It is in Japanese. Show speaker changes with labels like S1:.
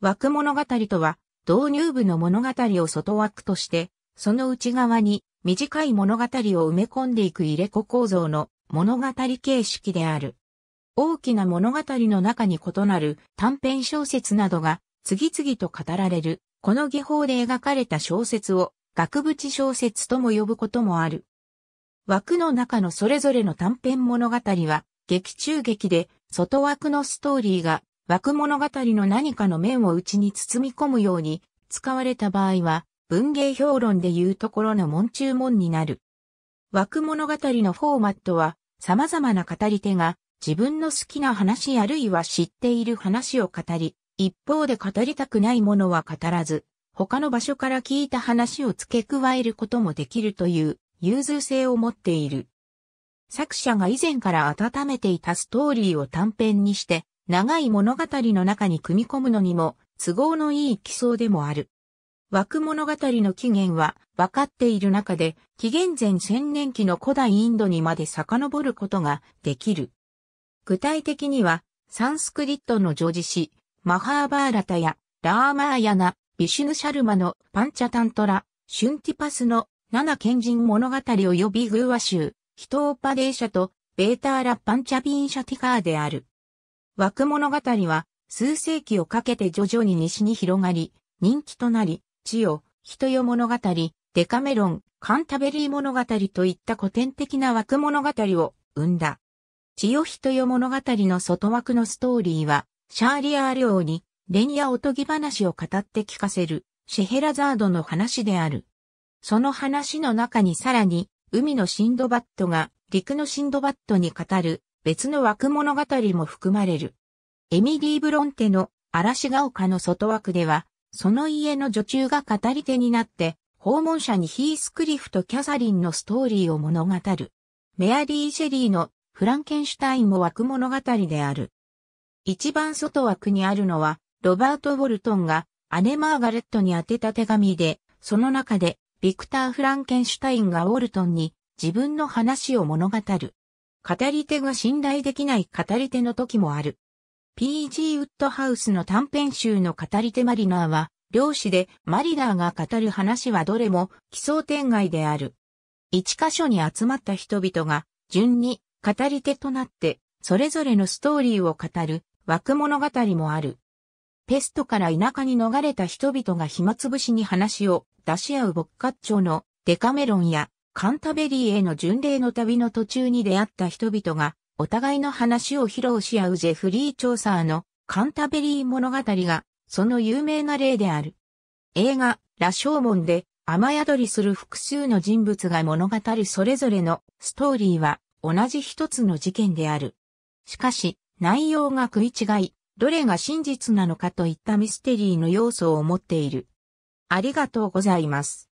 S1: 枠物語とは、導入部の物語を外枠として、その内側に短い物語を埋め込んでいく入れ子構造の物語形式である。大きな物語の中に異なる短編小説などが次々と語られる、この技法で描かれた小説を額縁小説とも呼ぶこともある。枠の中のそれぞれの短編物語は劇中劇で外枠のストーリーが枠物語の何かの面を内に包み込むように使われた場合は、文芸評論でいうところの門中門になる。枠物語のフォーマットは、様々な語り手が自分の好きな話あるいは知っている話を語り、一方で語りたくないものは語らず、他の場所から聞いた話を付け加えることもできるという融通性を持っている。作者が以前から温めていたストーリーを短編にして、長い物語の中に組み込むのにも都合のいい奇想でもある。枠物語の起源は分かっている中で、紀元前千年期の古代インドにまで遡ることができる。具体的には、サンスクリットの女子詩、マハーバーラタやラーマーヤナ、ビシュヌシャルマのパンチャタントラ、シュンティパスの七賢人物語及びグーワ州、ヒトーパデーシャとベーターラ・パンチャビーンシャティカーである。枠物語は、数世紀をかけて徐々に西に広がり、人気となり、千代、人よ物語、デカメロン、カンタベリー物語といった古典的な枠物語を生んだ。千代人よ物語の外枠のストーリーは、シャーリアー領に、蓮やおとぎ話を語って聞かせる、シェヘラザードの話である。その話の中にさらに、海のシンドバッドが、陸のシンドバッドに語る、別の枠物語も含まれる。エミリー・ブロンテの嵐が丘の外枠では、その家の女中が語り手になって、訪問者にヒースクリフとキャサリンのストーリーを物語る。メアリー・シェリーのフランケンシュタインも枠物語である。一番外枠にあるのは、ロバート・ウォルトンが姉マーガレットに宛てた手紙で、その中で、ビクター・フランケンシュタインがウォルトンに自分の話を物語る。語り手が信頼できない語り手の時もある。P.G. ウッドハウスの短編集の語り手マリナーは、漁師でマリナーが語る話はどれも奇想天外である。一箇所に集まった人々が順に語り手となってそれぞれのストーリーを語る枠物語もある。ペストから田舎に逃れた人々が暇つぶしに話を出し合うボッカッチョのデカメロンやカンタベリーへの巡礼の旅の途中に出会った人々が、お互いの話を披露し合うジェフリー・チョーサーのカンタベリー物語が、その有名な例である。映画、羅生門で雨宿りする複数の人物が物語それぞれのストーリーは同じ一つの事件である。しかし、内容が食い違い、どれが真実なのかといったミステリーの要素を持っている。ありがとうございます。